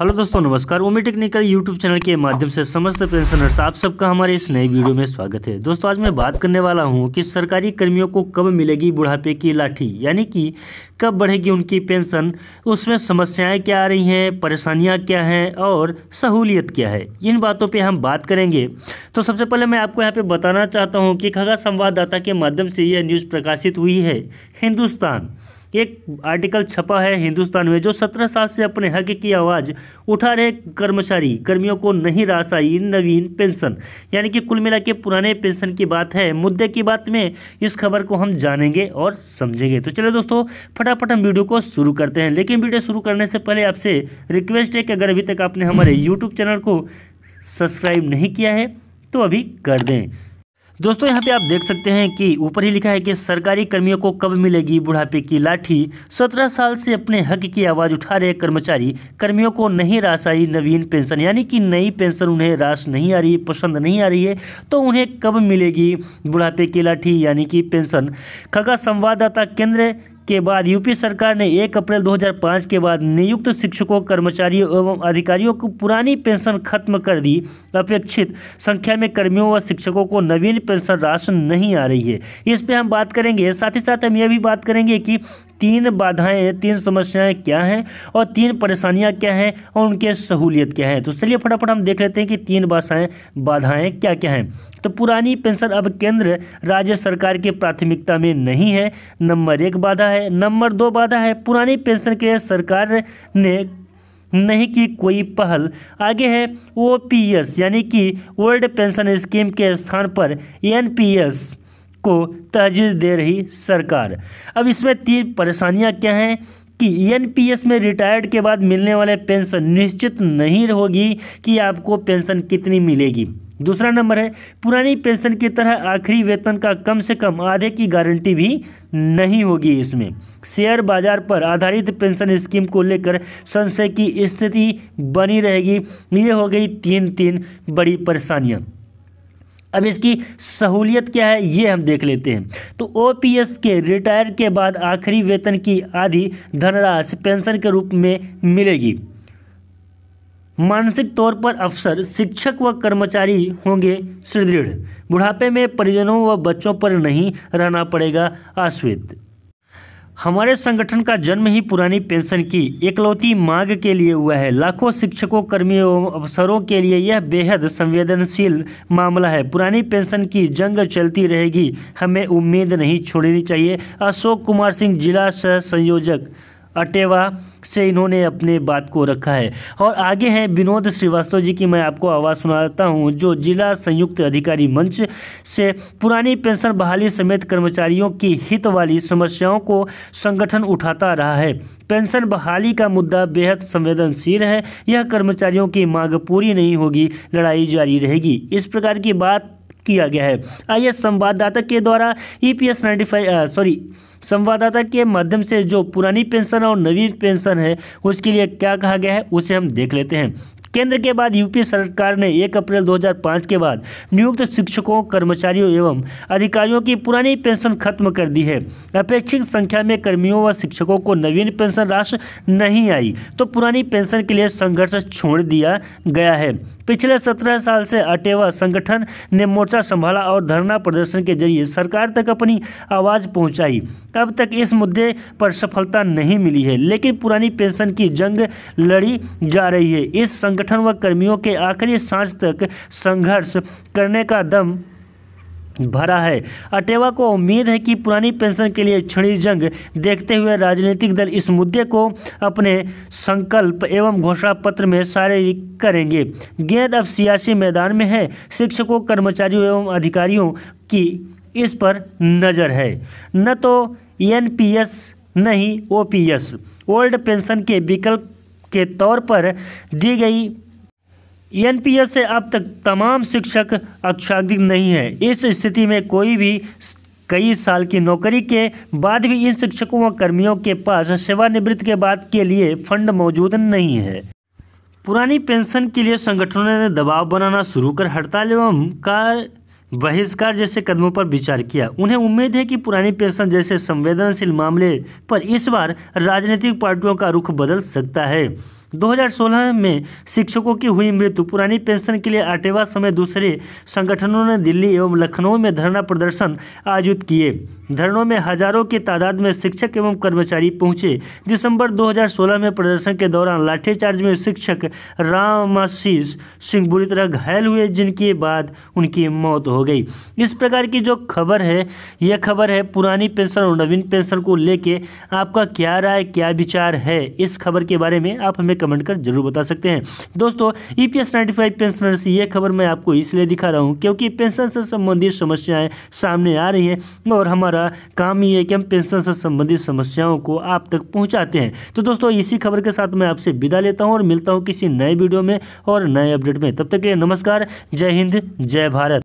hello दोस्तों नमस्कार ओमी technical YouTube channel के माध्यम से समस्त पेंशनर्स आप सबका हमारे इस नए वीडियो में स्वागत है दोस्तों आज मैं बात करने वाला हूं कि सरकारी कर्मियों को कब मिलेगी बुढ़ापे की लाठी यानी कि कब बढ़ेगी उनकी पेंशन उसमें समस्याएं क्या आ रही हैं परेशानियां क्या हैं और सहूलियत क्या है इन बातों पर हम बात करेंगे तो सबसे पहले मैं आपको यहाँ पर बताना चाहता हूँ कि खगा संवाददाता के माध्यम से यह न्यूज़ प्रकाशित हुई है हिंदुस्तान एक आर्टिकल छपा है हिंदुस्तान में जो सत्रह साल से अपने हक की आवाज़ उठा रहे कर्मचारी कर्मियों को नहीं रास नवीन पेंशन यानी कि कुल मिला के पुराने पेंशन की बात है मुद्दे की बात में इस खबर को हम जानेंगे और समझेंगे तो चलिए दोस्तों फटाफट हम वीडियो को शुरू करते हैं लेकिन वीडियो शुरू करने से पहले आपसे रिक्वेस्ट है कि अगर अभी तक आपने हमारे यूट्यूब चैनल को सब्सक्राइब नहीं किया है तो अभी कर दें दोस्तों यहाँ पे आप देख सकते हैं कि ऊपर ही लिखा है कि सरकारी कर्मियों को कब मिलेगी बुढ़ापे की लाठी सत्रह साल से अपने हक की आवाज़ उठा रहे कर्मचारी कर्मियों को नहीं रास आई नवीन पेंशन यानी कि नई पेंशन उन्हें रास नहीं आ रही पसंद नहीं आ रही है तो उन्हें कब मिलेगी बुढ़ापे की लाठी यानी कि पेंशन खगा संवाददाता केंद्र के बाद यूपी सरकार ने 1 अप्रैल 2005 के बाद नियुक्त शिक्षकों कर्मचारियों एवं अधिकारियों को पुरानी पेंशन खत्म कर दी अपेक्षित संख्या में कर्मियों व शिक्षकों को नवीन पेंशन राशन नहीं आ रही है इस पर हम बात करेंगे साथ ही साथ हम यह भी बात करेंगे कि तीन बाधाएं तीन समस्याएं क्या हैं और तीन परेशानियां क्या हैं और उनके सहूलियत क्या है तो चलिए फटाफट हम देख लेते हैं कि तीन बाधाएं बाधाएं क्या क्या हैं तो पुरानी पेंशन अब केंद्र राज्य सरकार की प्राथमिकता में नहीं है नंबर एक बाधा है नंबर दो बाधा है पुरानी पेंशन के लिए सरकार ने नहीं की कोई पहल आगे है ओ यानी कि ओल्ड पेंशन स्कीम के स्थान पर एन को तहजीज दे रही सरकार अब इसमें तीन परेशानियां क्या हैं कि ईएनपीएस में रिटायर्ड के बाद मिलने वाले पेंशन निश्चित नहीं होगी कि आपको पेंशन कितनी मिलेगी दूसरा नंबर है पुरानी पेंशन की तरह आखिरी वेतन का कम से कम आधे की गारंटी भी नहीं होगी इसमें शेयर बाजार पर आधारित पेंशन स्कीम को लेकर संशय की स्थिति बनी रहेगी ये हो गई तीन तीन बड़ी परेशानियाँ अब इसकी सहूलियत क्या है ये हम देख लेते हैं तो ओपीएस के रिटायर के बाद आखिरी वेतन की आधी धनराशि पेंशन के रूप में मिलेगी मानसिक तौर पर अफसर शिक्षक व कर्मचारी होंगे सुदृढ़ बुढ़ापे में परिजनों व बच्चों पर नहीं रहना पड़ेगा आश्वित हमारे संगठन का जन्म ही पुरानी पेंशन की एकलौती मांग के लिए हुआ है लाखों शिक्षकों कर्मियों एवं अफसरों के लिए यह बेहद संवेदनशील मामला है पुरानी पेंशन की जंग चलती रहेगी हमें उम्मीद नहीं छोड़नी चाहिए अशोक कुमार सिंह जिला सह संयोजक अटेवा से इन्होंने अपने बात को रखा है और आगे हैं विनोद श्रीवास्तव जी की मैं आपको आवाज़ सुनाता हूं जो जिला संयुक्त अधिकारी मंच से पुरानी पेंशन बहाली समेत कर्मचारियों की हित वाली समस्याओं को संगठन उठाता रहा है पेंशन बहाली का मुद्दा बेहद संवेदनशील है यह कर्मचारियों की मांग पूरी नहीं होगी लड़ाई जारी रहेगी इस प्रकार की बात किया गया है आइए संवाददाता के द्वारा ई पी एस सॉरी संवाददाता के माध्यम से जो पुरानी पेंशन और नवीन पेंशन है उसके लिए क्या कहा गया है उसे हम देख लेते हैं केंद्र के बाद यूपी सरकार ने 1 अप्रैल 2005 के बाद नियुक्त शिक्षकों कर्मचारियों एवं अधिकारियों की पुरानी पेंशन खत्म कर दी है अपेक्षित संख्या में कर्मियों व शिक्षकों को नवीन पेंशन राशि नहीं आई तो पुरानी पेंशन के लिए संघर्ष छोड़ दिया गया है पिछले सत्रह साल से अटेवा संगठन ने मोर्चा संभाला और धरना प्रदर्शन के जरिए सरकार तक अपनी आवाज़ पहुंचाई अब तक इस मुद्दे पर सफलता नहीं मिली है लेकिन पुरानी पेंशन की जंग लड़ी जा रही है इस संग संगठन व कर्मियों के आखिरी सांस तक संघर्ष करने का दम भरा है अटेवा को उम्मीद है कि पुरानी पेंशन के लिए छिड़ी जंग देखते हुए राजनीतिक दल इस मुद्दे को अपने संकल्प एवं घोषणा पत्र में शारीरिक करेंगे गेंद अब सियासी मैदान में है शिक्षकों कर्मचारियों एवं अधिकारियों की इस पर नज़र है न तो एनपीएस नहीं ओपीएस ओल्ड पेंशन के विकल्प के तौर पर दी गई एनपीएस से अब तक तमाम शिक्षक अक्षाधिक नहीं है इस स्थिति में कोई भी कई साल की नौकरी के बाद भी इन शिक्षकों व कर्मियों के पास सेवानिवृत्त के बाद के लिए फंड मौजूद नहीं है पुरानी पेंशन के लिए संगठनों ने दबाव बनाना शुरू कर हड़ताल एवं कार्य बहिष्कार जैसे कदमों पर विचार किया उन्हें उम्मीद है कि पुरानी पेंशन जैसे संवेदनशील मामले पर इस बार राजनीतिक पार्टियों का रुख बदल सकता है 2016 में शिक्षकों की हुई मृत्यु पुरानी पेंशन के लिए आटेवा समय दूसरे संगठनों ने दिल्ली एवं लखनऊ में धरना प्रदर्शन आयोजित किए धरनों में हजारों की तादाद में शिक्षक एवं कर्मचारी पहुंचे दिसंबर 2016 में प्रदर्शन के दौरान लाठीचार्ज में शिक्षक रामाशीष सिंह बुरी तरह घायल हुए जिनके बाद उनकी मौत हो हो गई इस प्रकार की जो खबर है यह खबर है पुरानी पेंशन और नवीन पेंशन को लेके आपका क्या राय क्या विचार है इस खबर के बारे में आप हमें कमेंट कर जरूर बता सकते हैं दोस्तों E P S ninety five pensioners ये खबर मैं आपको इसलिए दिखा रहा हूँ क्योंकि पेंशन से संबंधित समस्याएं सामने आ रही हैं और हमारा काम ही है कि हम पेंशन से संबंधित समस्याओं को आप तक पहुँचाते हैं तो दोस्तों इसी खबर के साथ मैं आपसे विदा लेता हूँ और मिलता हूँ किसी नए वीडियो में और नए अपडेट में तब तक के लिए नमस्कार जय हिंद जय भारत